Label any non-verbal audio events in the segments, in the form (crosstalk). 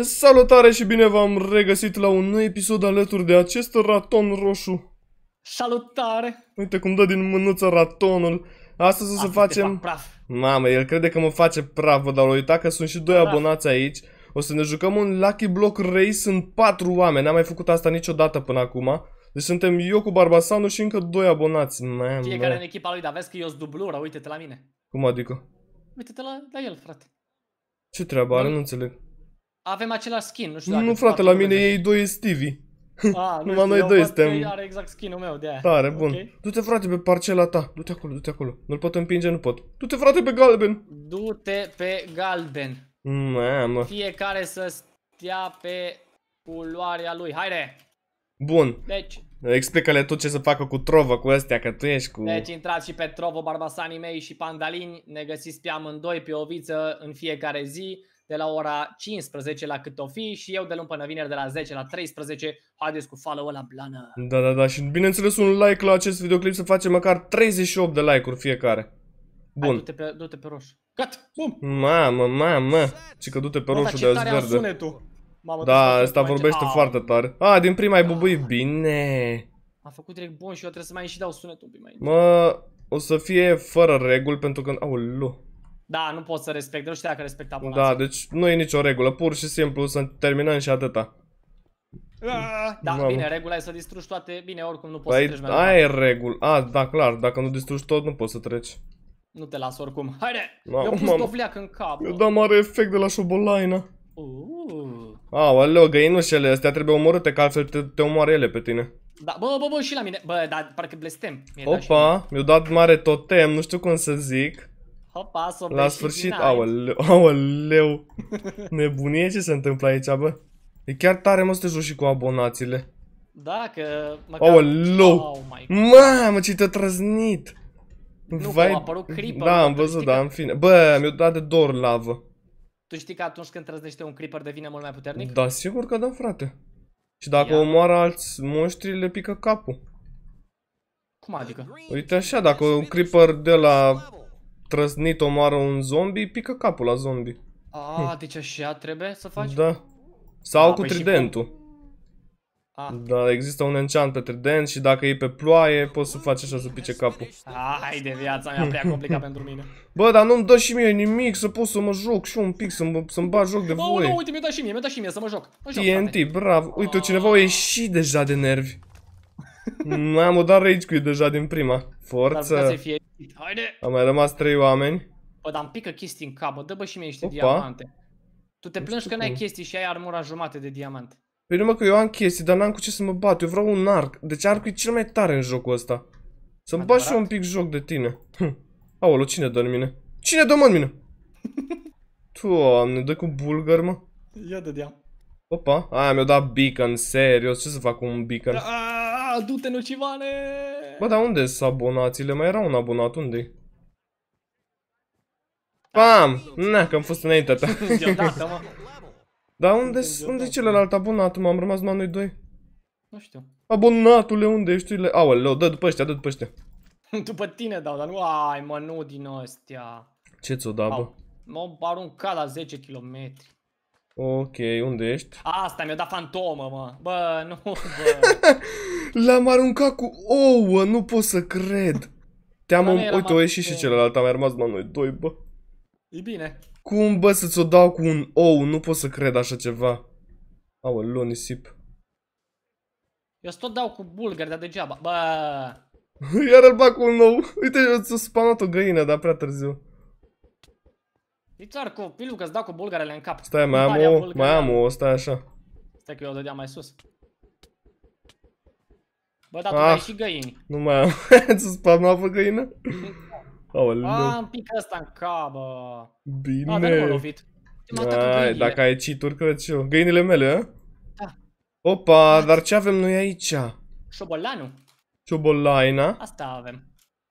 Salutare și bine v-am regăsit la un nou episod alături de acest raton roșu. Salutare! Uite cum dă din mânuță ratonul. Astăzi o să ah, facem... Mamă, el crede că mă face praf, dar uita că sunt și doi praf. abonați aici. O să ne jucăm un Lucky Block Race în patru oameni. N-am mai făcut asta niciodată până acum. Deci suntem eu cu Barbasanu și încă doi abonați. Man, Fiecare în echipa lui, dar vezi că eu sunt dublură, uite-te la mine. Cum adică? Uite-te la, la el, frate. Ce treabă are? Nu înțeleg. Avem același skin, nu știu Nu, frate, la mine ei doi e Stevie. A, ah, nu (laughs) Numai știu, noi doi suntem. Are exact skin-ul meu, de aia. Tare, bun. Okay. Du-te, frate, pe parcela ta. Du-te acolo, du-te acolo. Nu-l pot împinge, nu pot. Du-te, frate, pe galben. Du-te pe galben. Mamă. Fiecare să stea pe culoarea lui. Haide! Bun. Deci, Explică-le tot ce să facă cu trovă, cu astea, că tu ești cu... Deci intrați și pe trovă, barbasanii mei și pandalini, ne găsiți pe amândoi pe o viță în fiecare zi de la ora 15 la cât o fi și eu de luni până vineri de la 10 la 13. Haideți cu follow la blană! Da, da, da și bineînțeles un like la acest videoclip să facem măcar 38 de like-uri fiecare. Bun. Hai, du-te pe, du-te pe roșu. Gata, bum! Mamă, mamă! Și că du-te pe roșu de azi verde. Mamă, da, asta vorbește a... foarte tare. A, din prima ai bubuit. Bine! A făcut direct bun și eu trebuie să mai și dau sunetul un pic mai. Mă, o să fie fără reguli pentru că... Aulu! Da, nu pot să respect, nu știu dacă respect abonații. Da, deci nu e nicio regulă, pur și simplu să terminăm și atâta. Da, Mamă. bine, regula e să distrugi toate, bine, oricum nu poți păi, să treci mai departe. e regul. A, da, clar, dacă nu distrugi tot, nu poți să treci. Nu te las oricum. Haide, no, eu pus tofleac în cap. Eu da mare efect de la șobolaina. Uh. Aoleo, găinușele astea trebuie omorâte, că altfel te, te omoare ele pe tine. Da, bă, bă, bă, și la mine. Bă, dar parcă blestem. Mi da, Opa, mi a dat mare totem, nu știu cum să zic. Hopa, s-o La sfârșit, aoleu, aoleu. Nebunie ce se întâmplă aici, bă? E chiar tare, mă, să te joci și cu abonațiile. Da, că... Măcar... Aoleu! Oh, Mamă, ce te trăznit! Nu, Vai... că a apărut creeper. Da, am văzut, da, că... în fine. Bă, mi a dat de dor lavă. Tu știi că atunci când trăznește un creeper devine mult mai puternic? Da, sigur că da, frate. Și dacă Ia. omoară alți monștri, le pică capul. Cum adică? Uite așa, dacă un creeper de la trăznit omoară un zombie, pică capul la zombie. A, hm. deci așa trebuie să faci? Da. Sau A, cu păi tridentul. Ah. Da, există un enchant pe trident și dacă e pe ploaie, poți să faci așa să pice capul. Hai de viața mea, prea complicat (laughs) pentru mine. Bă, dar nu-mi dă și mie nimic să pot să mă joc și un pic, să-mi să bat joc de voi. Bă, nu, uite, mi-a dat și mie, mi-a dat și mie să mă joc. Mă joc TNT, bravo. Uite, cineva a ah. ieșit deja de nervi. M-am o dat rage quit deja din prima. Forță. Fie... Haide. Am mai rămas trei oameni. Bă, dar pică chestii în cap, bă. dă bă și mie niște Opa. diamante. Tu te plângi că n-ai chestii și ai armura jumate de diamant. Păi numai că eu am chestii, dar n-am cu ce să mă bat. Eu vreau un arc. Deci arcul e cel mai tare în jocul ăsta. Să-mi bat și un pic joc de tine. Hm. Aolo, cine dă în mine? Cine dă mă în mine? (laughs) Doamne, dă cu bulgar, mă. Eu dădeam. Opa, aia mi-a dat beacon, serios, ce să fac cu un beacon? Da, du-te nocivane! Bă, dar unde sunt abonațiile? Mai era un abonat, unde Pam! Ne, că am fost înainte ta. (laughs) Da, da, da, dar unde unde celălalt abonat? M-am rămas numai noi doi. Nu știu. Abonatule, unde ești? Aoleu, dă după ăștia, dă după ăștia. (laughs) După tine dau, dar nu ai mă, nu din ăstea. Ce ți-o da, bă? M-au aruncat la 10 km. Ok, unde ești? Asta mi-a dat fantomă, mă. Bă, nu, bă. (laughs) L-am aruncat cu ouă, nu pot să cred. Te-am... Om... Um- Uite, o ieșit și celălalt, am rămas la noi doi, bă. E bine. Cum, bă, să-ți o dau cu un ou? Nu pot să cred așa ceva. Aoleu, nisip. Eu tot dau cu bulgări, dar degeaba. Bă! (laughs) Iar îl bag cu un ou. Uite, eu ți-o spanat o găină, dar prea târziu. E clar cu pilu că-ți dau cu bulgarele în cap. Stai, mai am, o, mai am da. o, stai așa. Stai că eu o dădeam mai sus. Bă, dar tu ah, ai și găini. Nu mai am. (laughs) Ți-a spamnavă găină? Exact. Aoleu. Am pic ăsta în cap, bă. Bine. A, lovit. Ai, dacă ai cheat-uri, cred și eu. Găinile mele, a? Da. Opa, da. dar ce avem noi aici? Șobolanu. Șobolaina? Asta avem.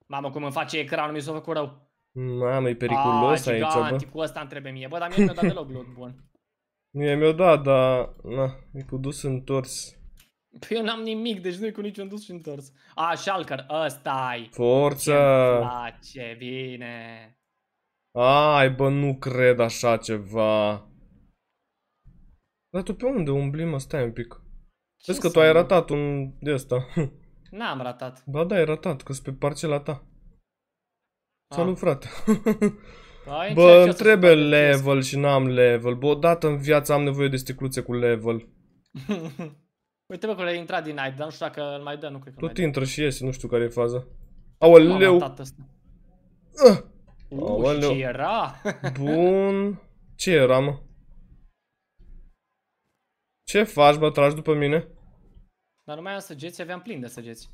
Mamă, cum îmi face ecranul, mi s-a făcut rău. Mamă, e periculos A, aici, bă. cu ăsta îmi trebuie mie. Bă, dar mie mi-a dat deloc loot bun. Mie mi-a dat, dar... Na, e cu dus întors. Păi eu n-am nimic, deci nu e cu niciun dus și întors. A, Shalker, ăsta ai. Forță! Ce place, bine. Ai, bă, nu cred așa ceva. Dar tu pe unde umbli, mă? Stai un pic. Ce Vezi că tu ai ratat un de ăsta. (laughs) N-am ratat. Ba da, ai ratat, că pe parcela ta. S-a Salut, ah. frate. Ai, (laughs) păi, bă, îmi trebuie level și n-am level. Bă, odată în viață am nevoie de sticluțe cu level. (laughs) Uite bă că le-ai intrat din Night. dar nu știu dacă îl mai dă, nu cred că Tot mai intră și iese, nu știu care e faza. Aoleu! Ah! Aoleu! ce era? Bun... Ce era, mă? Ce faci, bă? Tragi după mine? Dar nu mai am săgeți, aveam plin de săgeți.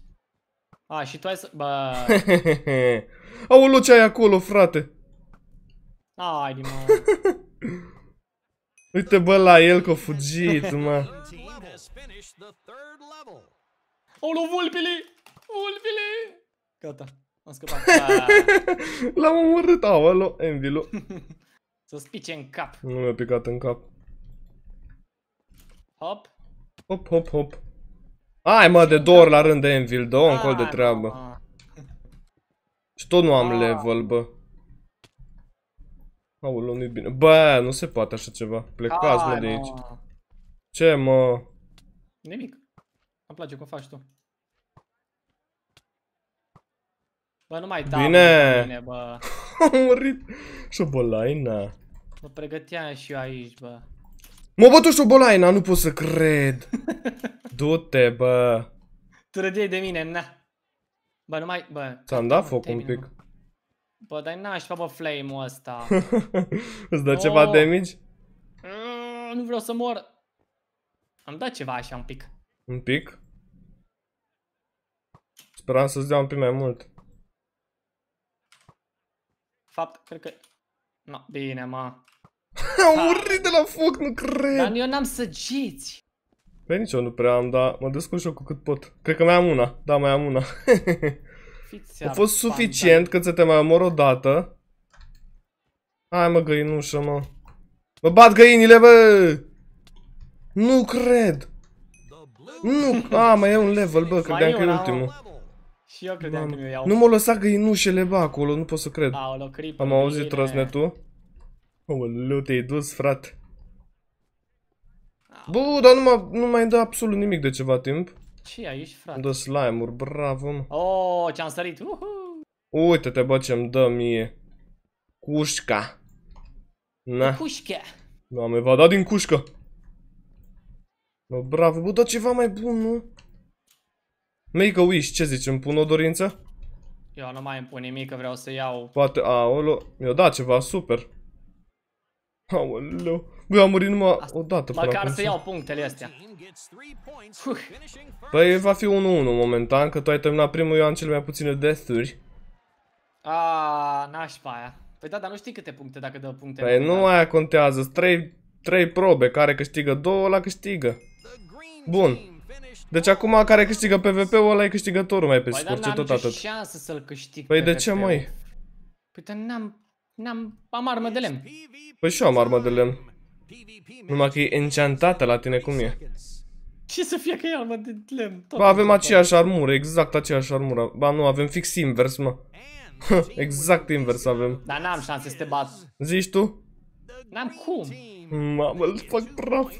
A, și tu ai să... Bă... (laughs) Aoleu, ce ai acolo, frate? Ai, din mă... (laughs) Uite, bă, la el că a fugit, mă finish the third level. Olu, oh, vulpile! Vulpile! Gata, am scăpat. (laughs) Ah. L-am omorât, alo, Envilu. (laughs) Să spice în cap. Nu mi-a picat în cap. Hop. Hop, hop, hop. Ai mă, de două ori la rând de Envil, dă un col de ah, treabă. Și tot nu am ah. level, bă. Aoleu, nu-i bine. Bă, nu se poate așa ceva. Plecați, mă, de aici. Ce, mă? Nimic. Îmi place cum faci tu. Bă, nu mai da. Bine! Bine, bă. (laughs) Am murit. Șobolaina. Mă pregăteam și eu aici, bă. Mă bătu șobolaina, nu pot să cred. (laughs) Du-te, bă. Tu rădeai de mine, na. Bă, nu mai, bă. Ți-am dat foc un pic. Bă, dar n-aș fa, bă, flame-ul ăsta. (laughs) Îți dă ceva damage? Oh. nu vreau să mor. Am dat ceva așa un pic. Un pic? Speram să-ți dea un pic mai mult. Fapt, cred că... No, bine, mă. (laughs) am murit de la foc, nu cred! Dar eu n-am săgeți! Păi nici eu nu prea am, dar mă descurc eu cu cât pot. Cred că mai am una. Da, mai am una. (laughs) A fost suficient că să te mai omor odată. Hai mă, găinușă, mă. Mă bat găinile, bă! Nu cred! Nu, a, mai e un level, bă, credeam că e ultimul. Și eu credeam că nu iau. Nu m a lăsat găinușele, bă, acolo, nu pot să cred. Am auzit răznetul. Aoleu, te-ai dus, frate. Bă, dar nu, m nu mai dă absolut nimic de ceva timp. Ce aici, frate? Dă slime-uri, bravo, mă. Oh, ce-am sărit, uhu! Uite-te, bă, ce-mi dă mie. Cușca. Na. Cușca. Nu am evadat din cușcă. No, bravo, bă, da ceva mai bun, nu? Make a wish, ce zici, îmi pun o dorință? Eu nu mai îmi pun nimic, că vreau să iau... Poate, aolo, mi-a dat ceva, super. Aolo, Băi, am murit numai o dată până Măcar acum. să iau punctele astea. Păi va fi 1-1 momentan, că tu ai terminat primul, eu am cele mai puține death-uri. Aaaa, nașpa aia. Păi da, dar nu știi câte puncte dacă dă puncte. Păi nu aia contează, 3, trei probe, care câștigă 2, la câștigă. Bun. Deci acum care câștigă PvP-ul ăla e câștigătorul mai pe păi, scurt, tot atât. șansă să-l câștig Păi de ce, mai? Păi dar n-am... N-am... Am armă de lemn. Păi și eu am armă de lemn. Numai că e enchantată la tine, cum e? Ce să fie că e armă de lemn? Tot ba, avem aceeași armură, exact aceeași armură. Ba, nu, avem fix invers, mă. (laughs) exact invers avem. Dar n-am șanse să te bat. Zici tu? N-am cum. Mamă, îl fac praf.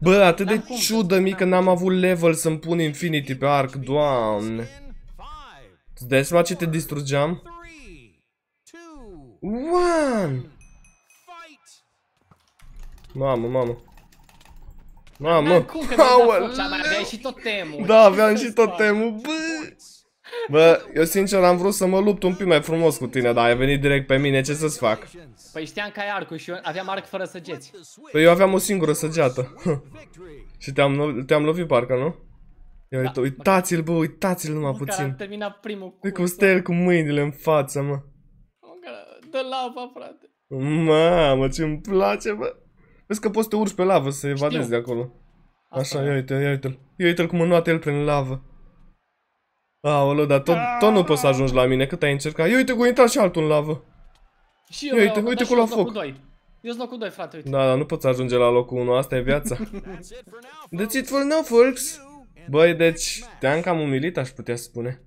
Bă, atât de ciudă mică n-am avut level să-mi pun Infinity pe arc, doamne. Îți dai seama ce te distrugeam? One! Mamă, mamă. Mamă, aoleu! Da, aveam și totemul, bă! Bă, eu sincer am vrut să mă lupt un pic mai frumos cu tine, dar ai venit direct pe mine, ce să-ți fac? Păi știam că ai arcul și eu aveam arc fără săgeți. Păi eu aveam o singură săgeată. (laughs) și te-am te lovit parcă, nu? Ia da, uitați-l, bă, uitați-l numai puțin. am terminat primul cu... Cum stă el cu mâinile în față, mă. dă lava, frate. Mamă, ce-mi place, bă. Vezi că poți să te urci pe lavă să evadezi Știu. de acolo. Asta Așa, ia uite-l, ia uite-l. Ia uite-l cum înoată el prin lavă. Aolo, dar tot, tot nu poți să ajungi la mine, cât ai încercat. Ia uite cu intrat și altul în lavă. Și eu, Ia uite, da, uite cu la foc. Eu sunt locul 2, frate, uite. Da, dar nu poți ajunge la locul 1, asta e viața. (laughs) That's it for now, folks. Băi, deci, te-am cam umilit, aș putea spune.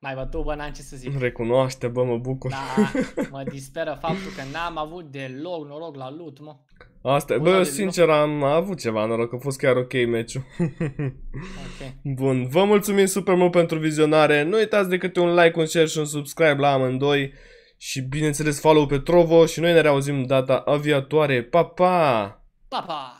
Mai bă, tu, bă, n-am ce să zic. Recunoaște, bă, mă bucur. Da, mă (laughs) disperă faptul că n-am avut deloc noroc la loot, mă. Asta, bă, bă, sincer, am avut ceva noroc, a fost chiar ok meciul. okay. Bun, vă mulțumim super mult pentru vizionare. Nu uitați decât un like, un share și un subscribe la amândoi. Și bineînțeles follow pe Trovo și noi ne reauzim data aviatoare. Pa, pa! Pa, pa!